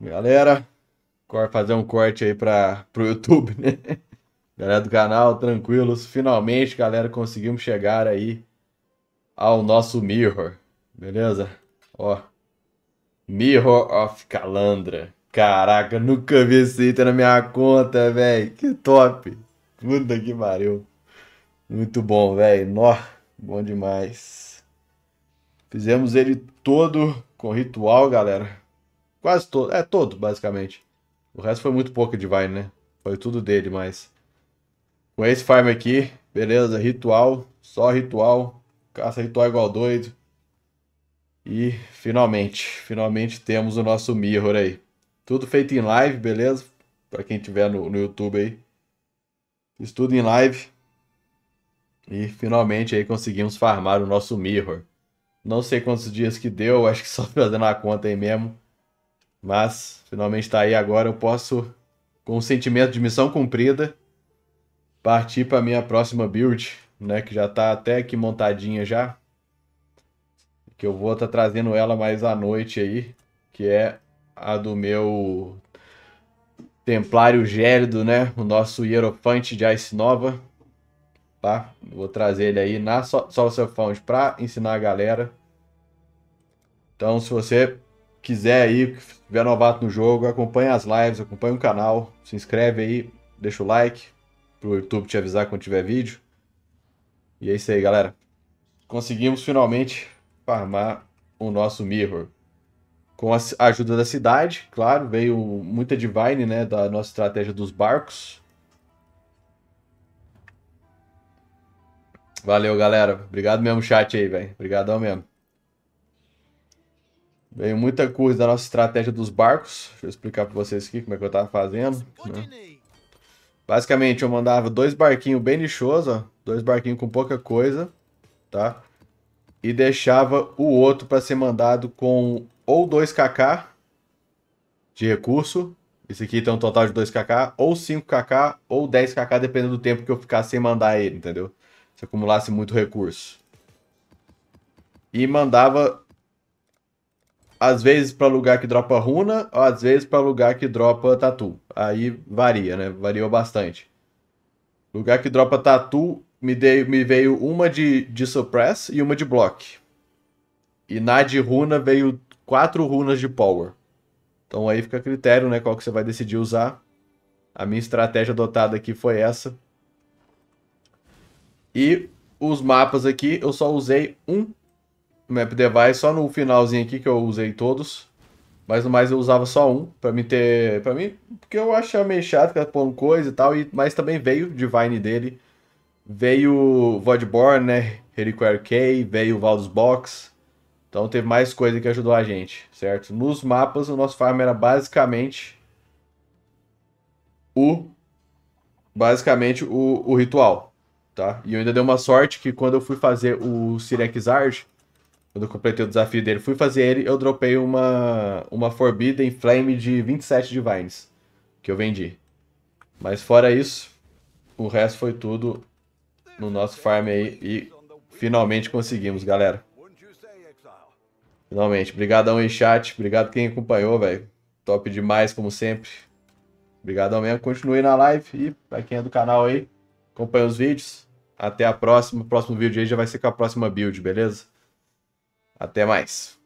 Galera, fazer um corte aí para o YouTube, né? Galera do canal, tranquilos. Finalmente, galera, conseguimos chegar aí ao nosso Mirror, beleza? Ó, Mirror of Calandra. Caraca, nunca vi esse item na minha conta, velho. Que top. Puta que pariu. Muito bom, velho. Nó, bom demais. Fizemos ele todo com ritual, galera. Quase todo. É, todo, basicamente. O resto foi muito pouco Divine, né? Foi tudo dele, mas... Com esse farm aqui, beleza, ritual, só ritual, caça ritual é igual doido. E finalmente, finalmente temos o nosso Mirror aí. Tudo feito em live, beleza? Pra quem tiver no, no YouTube aí. Fiz tudo em live. E finalmente aí conseguimos farmar o nosso Mirror. Não sei quantos dias que deu, acho que só fazendo a conta aí mesmo. Mas finalmente está aí agora, eu posso, com o sentimento de missão cumprida, partir para minha próxima build, né, que já está até aqui montadinha já. Que eu vou estar tá trazendo ela mais à noite aí, que é a do meu Templário Gélido, né? O nosso Hierofante de Ice Nova. Tá? Vou trazer ele aí na Salsa so Found para ensinar a galera. Então, se você quiser aí, que tiver novato no jogo, acompanha as lives, acompanha o canal, se inscreve aí, deixa o like, pro YouTube te avisar quando tiver vídeo. E é isso aí, galera. Conseguimos finalmente farmar o nosso Mirror. Com a ajuda da cidade, claro, veio muita Divine, né, da nossa estratégia dos barcos. Valeu, galera. Obrigado mesmo, chat aí, velho. Obrigadão mesmo. Veio muita coisa da nossa estratégia dos barcos. Deixa eu explicar para vocês aqui como é que eu estava fazendo. Né? Basicamente, eu mandava dois barquinhos bem lixosos, ó, dois barquinhos com pouca coisa, tá? E deixava o outro para ser mandado com ou 2kk de recurso, esse aqui tem um total de 2kk, ou 5kk, ou 10kk, dependendo do tempo que eu ficar sem mandar ele, entendeu? Se acumulasse muito recurso. E mandava às vezes para lugar que dropa runa, às vezes para lugar que dropa tatu. Aí varia, né? Variou bastante. Lugar que dropa tatu, me, dei, me veio uma de, de suppress e uma de block. E na de runa veio quatro runas de power. Então aí fica a critério, né? Qual que você vai decidir usar. A minha estratégia adotada aqui foi essa. E os mapas aqui, eu só usei um map device só no finalzinho aqui que eu usei todos. Mas no mais eu usava só um, pra me ter... para mim, porque eu achava meio chato, ficar pondo coisa e tal, e, mas também veio Divine dele. Veio Voidborn, né? Reliquary K, veio Valdos Box. Então teve mais coisa que ajudou a gente, certo? Nos mapas, o nosso farm era basicamente... O... Basicamente o, o ritual, tá? E eu ainda dei uma sorte que quando eu fui fazer o Sirek Zard. Quando eu completei o desafio dele, fui fazer ele, eu dropei uma, uma Forbidden Flame de 27 Divines, que eu vendi. Mas fora isso, o resto foi tudo no nosso farm aí e finalmente conseguimos, galera. Finalmente. Obrigadão aí, chat. Obrigado quem acompanhou, velho. Top demais, como sempre. Obrigadão mesmo. Continue na live e pra quem é do canal aí, acompanha os vídeos. Até a próxima. O próximo vídeo aí já vai ser com a próxima build, beleza? Até mais.